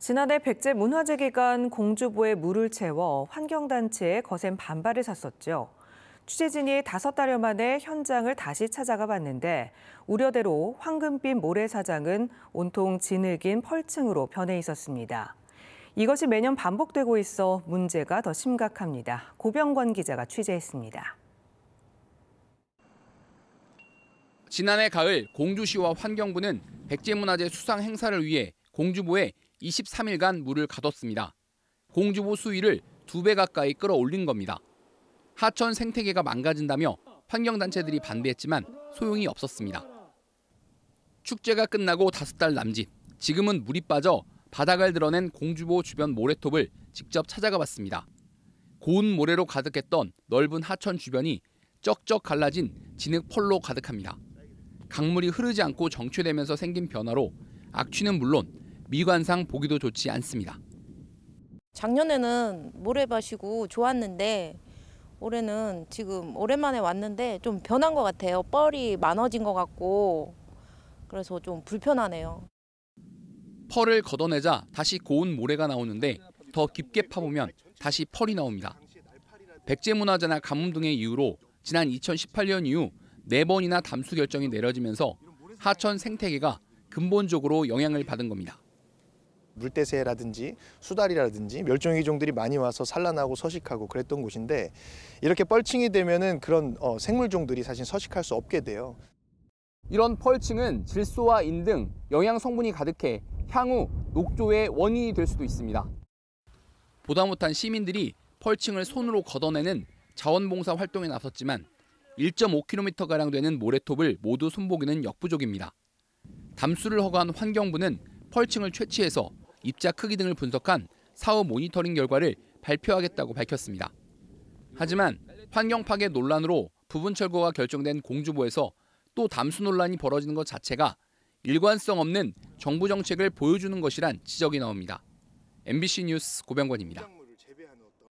지난해 백제 문화재 기간 공주보에 물을 채워 환경단체에 거센 반발을 샀었죠. 취재진이 다섯 달여 만에 현장을 다시 찾아가 봤는데 우려대로 황금빛 모래사장은 온통 진흙인 펄층으로 변해 있었습니다. 이것이 매년 반복되고 있어 문제가 더 심각합니다. 고병관 기자가 취재했습니다. 지난해 가을 공주시와 환경부는 백제문화재 수상 행사를 위해 공주보에 23일간 물을 가뒀습니다. 공주보 수위를 두 배 가까이 끌어올린 겁니다. 하천 생태계가 망가진다며 환경단체들이 반대했지만 소용이 없었습니다. 축제가 끝나고 다섯 달 남짓, 지금은 물이 빠져 바닥을 드러낸 공주보 주변 모래톱을 직접 찾아가 봤습니다. 고운 모래로 가득했던 넓은 하천 주변이 쩍쩍 갈라진 진흙 펄로 가득합니다. 강물이 흐르지 않고 정체되면서 생긴 변화로 악취는 물론 미관상 보기도 좋지 않습니다. 작년에는 모래밭이고 좋았는데 올해는 지금 오랜만에 왔는데 좀 변한 것 같아요. 뻘이 많아진 것 같고 그래서 좀 불편하네요. 펄을 걷어내자 다시 고운 모래가 나오는데 더 깊게 파보면 다시 펄이 나옵니다. 백제문화재나 가뭄 등의 이유로 지난 2018년 이후 4번이나 담수 결정이 내려지면서 하천 생태계가 근본적으로 영향을 받은 겁니다. 물대새라든지 수달이라든지 멸종위종들이 많이 와서 산란하고 서식하고 그랬던 곳인데 이렇게 뻘칭이 되면은 그런 어, 생물종들이 사실 서식할 수 없게 돼요. 이런 펄칭은 질소와 인 등 영양 성분이 가득해 향후 녹조의 원인이 될 수도 있습니다. 보다 못한 시민들이 펄칭을 손으로 걷어내는 자원봉사 활동에 나섰지만 1.5km가량 되는 모래톱을 모두 손보기는 역부족입니다. 담수를 허가한 환경부는 펄칭을 채취해서 입자 크기 등을 분석한 사후 모니터링 결과를 발표하겠다고 밝혔습니다. 하지만 환경 파괴 논란으로 부분 철거가 결정된 공주보에서 또 담수 논란이 벌어지는 것 자체가 일관성 없는 정부 정책을 보여주는 것이란 지적이 나옵니다. MBC 뉴스 고병권입니다.